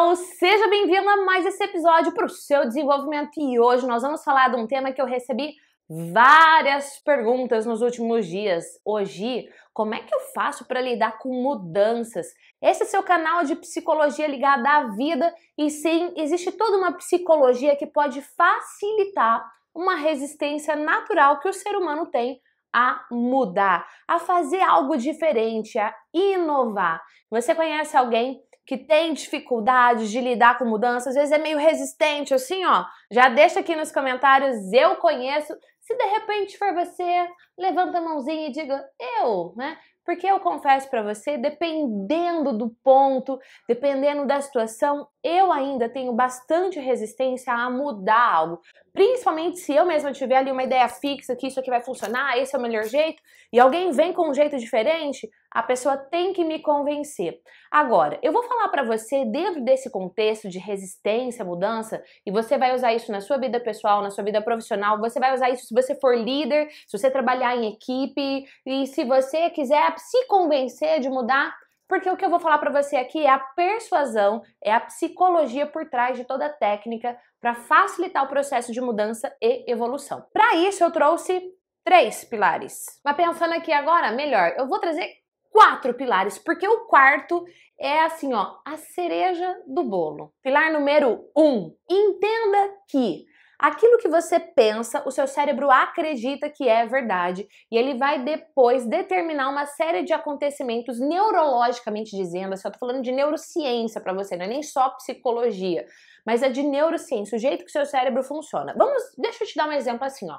Hello! Então, seja bem-vindo a mais esse episódio para o seu desenvolvimento e hoje nós vamos falar de um tema que eu recebi várias perguntas nos últimos dias. Hoje, como é que eu faço para lidar com mudanças? Esse é seu canal de psicologia ligada à vida e sim, existe toda uma psicologia que pode facilitar uma resistência natural que o ser humano tem a mudar, a fazer algo diferente, a inovar. Você conhece alguém que tem dificuldades de lidar com mudanças, às vezes é meio resistente, assim, ó, já deixa aqui nos comentários, eu conheço. Se de repente for você, levanta a mãozinha e diga eu, né? Porque eu confesso para você, dependendo do ponto, dependendo da situação, eu ainda tenho bastante resistência a mudar algo. Principalmente se eu mesma tiver ali uma ideia fixa que isso aqui vai funcionar, esse é o melhor jeito, e alguém vem com um jeito diferente, a pessoa tem que me convencer. Agora, eu vou falar para você dentro desse contexto de resistência, mudança, e você vai usar isso na sua vida pessoal, na sua vida profissional, você vai usar isso se você for líder, se você trabalhar em equipe e se você quiser se convencer de mudar, porque o que eu vou falar para você aqui é a persuasão, é a psicologia por trás de toda a técnica para facilitar o processo de mudança e evolução. Para isso eu trouxe três pilares. Mas pensando aqui agora, melhor, eu vou trazer quatro pilares, porque o quarto é assim, ó, a cereja do bolo. Pilar número um: entenda que aquilo que você pensa, o seu cérebro acredita que é verdade e ele vai depois determinar uma série de acontecimentos neurologicamente dizendo, assim, eu tô falando de neurociência para você, não é nem só psicologia, mas é de neurociência, o jeito que o seu cérebro funciona. Vamos, deixa eu te dar um exemplo assim, ó.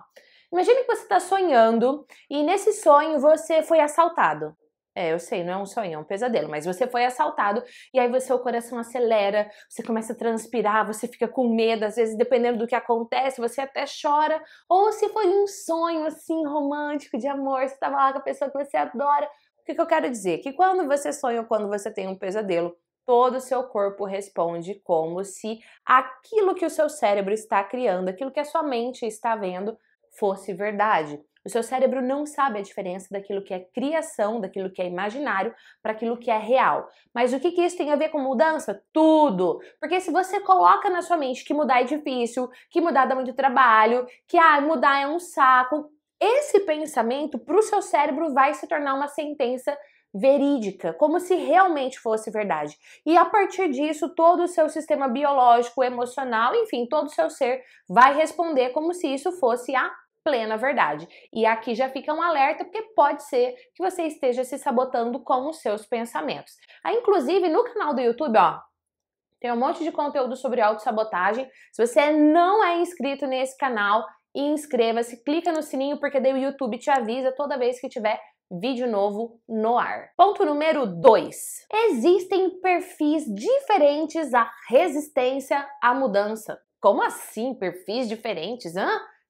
Imagine que você está sonhando e nesse sonho você foi assaltado. É, eu sei, não é um sonho, é um pesadelo, mas você foi assaltado e aí você, o coração acelera, você começa a transpirar, você fica com medo, às vezes, dependendo do que acontece, você até chora. Ou se foi um sonho assim, romântico, de amor, você estava lá com a pessoa que você adora. O que, que eu quero dizer? Que quando você sonha ou quando você tem um pesadelo, todo o seu corpo responde como se aquilo que o seu cérebro está criando, aquilo que a sua mente está vendo, fosse verdade. O seu cérebro não sabe a diferença daquilo que é criação, daquilo que é imaginário, para aquilo que é real. Mas o que, que isso tem a ver com mudança? Tudo! Porque se você coloca na sua mente que mudar é difícil, que mudar dá muito trabalho, que ah, mudar é um saco, esse pensamento para o seu cérebro vai se tornar uma sentença verídica, como se realmente fosse verdade. E a partir disso, todo o seu sistema biológico, emocional, enfim, todo o seu ser vai responder como se isso fosse a plena verdade. E aqui já fica um alerta, porque pode ser que você esteja se sabotando com os seus pensamentos. Aí, inclusive, no canal do YouTube, ó, tem um monte de conteúdo sobre autossabotagem. Se você não é inscrito nesse canal, inscreva-se, clica no sininho, porque daí o YouTube te avisa toda vez que tiver vídeo novo no ar. Ponto número 2. Existem perfis diferentes à resistência à mudança. Como assim perfis diferentes? Hã?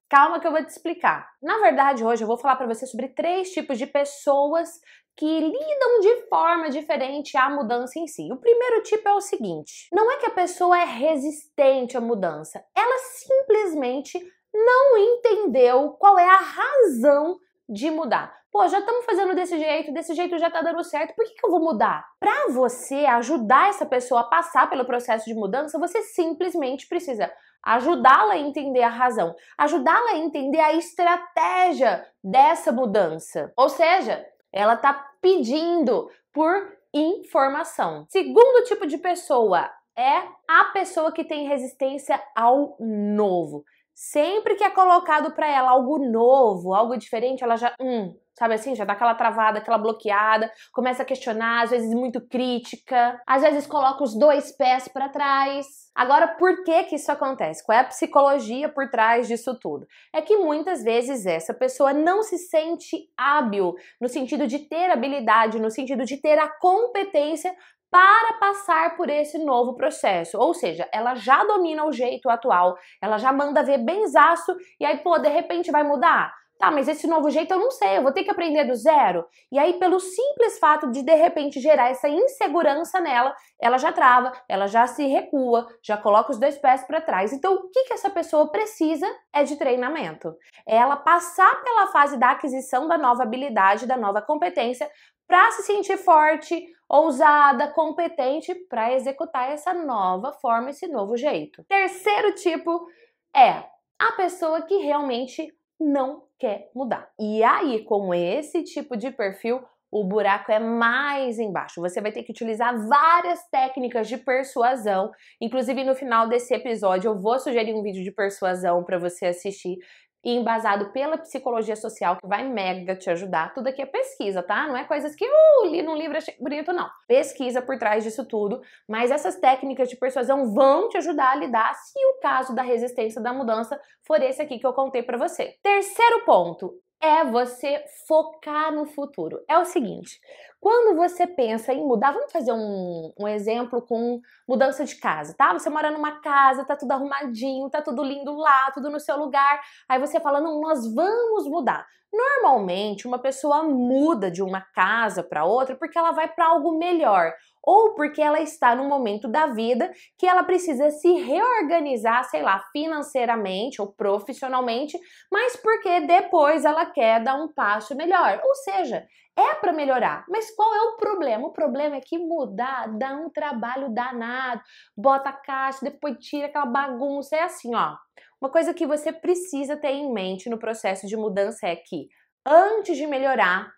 Calma que eu vou te explicar. Na verdade, hoje eu vou falar para você sobre três tipos de pessoas que lidam de forma diferente à mudança em si. O primeiro tipo é o seguinte: não é que a pessoa é resistente à mudança, ela simplesmente não entendeu qual é a razão de mudar. Pô, já estamos fazendo desse jeito, desse jeito já está dando certo, por que, que eu vou mudar? Para você ajudar essa pessoa a passar pelo processo de mudança, você simplesmente precisa ajudá-la a entender a razão, ajudá-la a entender a estratégia dessa mudança. Ou seja, ela está pedindo por informação. Segundo tipo de pessoa é a pessoa que tem resistência ao novo. Sempre que é colocado para ela algo novo, algo diferente, ela já, hum, sabe assim, já dá aquela travada, aquela bloqueada, começa a questionar, às vezes muito crítica, às vezes coloca os dois pés para trás. Agora, por que que isso acontece? Qual é a psicologia por trás disso tudo? É que muitas vezes essa pessoa não se sente hábil no sentido de ter habilidade, no sentido de ter a competência para passar por esse novo processo. Ou seja, ela já domina o jeito atual, ela já manda ver zaço, e aí, pô, de repente vai mudar? Tá, mas esse novo jeito eu não sei, eu vou ter que aprender do zero. E aí, pelo simples fato de de repente gerar essa insegurança nela, ela já trava, ela já se recua, já coloca os dois pés para trás. Então, o que, que essa pessoa precisa é de treinamento. É ela passar pela fase da aquisição da nova habilidade, da nova competência, para se sentir forte, ousada, competente para executar essa nova forma, esse novo jeito. Terceiro tipo é a pessoa que realmente não quer mudar. E aí, com esse tipo de perfil, o buraco é mais embaixo. Você vai ter que utilizar várias técnicas de persuasão. Inclusive, no final desse episódio, eu vou sugerir um vídeo de persuasão para você assistir, e embasado pela psicologia social, que vai mega te ajudar. Tudo aqui é pesquisa, tá? Não é coisas que, uh, li num livro achei bonito, não. Pesquisa por trás disso tudo, mas essas técnicas de persuasão vão te ajudar a lidar se o caso da resistência da mudança for esse aqui que eu contei para você. Terceiro ponto, é você focar no futuro. É o seguinte, quando você pensa em mudar, vamos fazer um, um exemplo com mudança de casa, tá? Você mora numa casa, tá tudo arrumadinho, tá tudo lindo lá, tudo no seu lugar. Aí você fala, não, nós vamos mudar. Normalmente, uma pessoa muda de uma casa para outra porque ela vai para algo melhor ou porque ela está num momento da vida que ela precisa se reorganizar, sei lá, financeiramente ou profissionalmente, mas porque depois ela quer dar um passo melhor. Ou seja, é para melhorar, mas qual é o problema? O problema é que mudar dá um trabalho danado. Bota a caixa, depois tira aquela bagunça. É assim, ó. Uma coisa que você precisa ter em mente no processo de mudança é que antes de melhorar,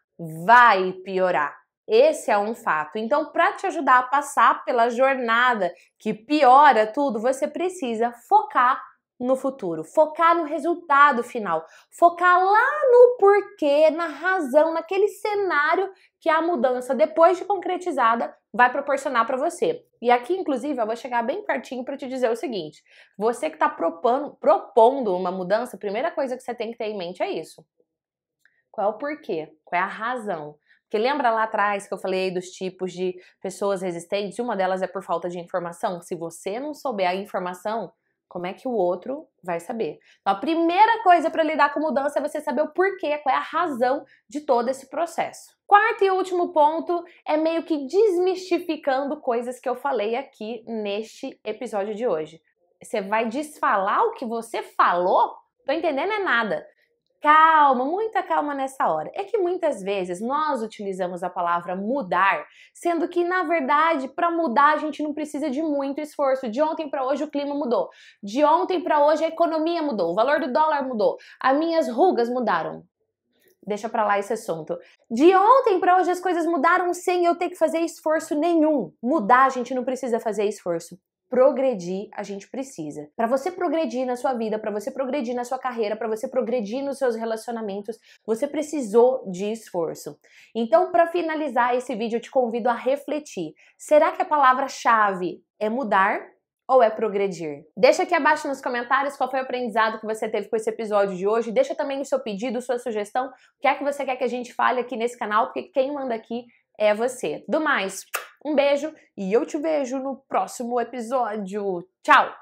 vai piorar. Esse é um fato. Então, para te ajudar a passar pela jornada que piora tudo, você precisa focar no futuro, focar no resultado final, focar lá no porquê, na razão, naquele cenário que a mudança, depois de concretizada, vai proporcionar para você. E aqui, inclusive, eu vou chegar bem pertinho para te dizer o seguinte: você que está propondo, uma mudança, a primeira coisa que você tem que ter em mente é isso. Qual é o porquê? Qual é a razão? Porque lembra lá atrás que eu falei dos tipos de pessoas resistentes? Uma delas é por falta de informação. Se você não souber a informação, como é que o outro vai saber? Então, a primeira coisa para lidar com mudança é você saber o porquê, qual é a razão de todo esse processo. Quarto e último ponto é meio que desmistificando coisas que eu falei aqui neste episódio de hoje. Você vai desfalar o que você falou? Tô entendendo é nada. Calma, muita calma nessa hora. É que muitas vezes nós utilizamos a palavra mudar, sendo que na verdade para mudar a gente não precisa de muito esforço. De ontem para hoje o clima mudou. De ontem para hoje a economia mudou, o valor do dólar mudou, as minhas rugas mudaram deixa para lá esse assunto. De ontem para hoje as coisas mudaram sem eu ter que fazer esforço nenhum. Mudar a gente não precisa fazer esforço progredir a gente precisa. Para você progredir na sua vida, para você progredir na sua carreira, para você progredir nos seus relacionamentos, você precisou de esforço. Então, para finalizar esse vídeo, eu te convido a refletir. Será que a palavra-chave é mudar ou é progredir? Deixa aqui abaixo nos comentários qual foi o aprendizado que você teve com esse episódio de hoje. Deixa também o seu pedido, sua sugestão, o que é que você quer que a gente fale aqui nesse canal, porque quem manda aqui é você. Do mais, um beijo e eu te vejo no próximo episódio. Tchau!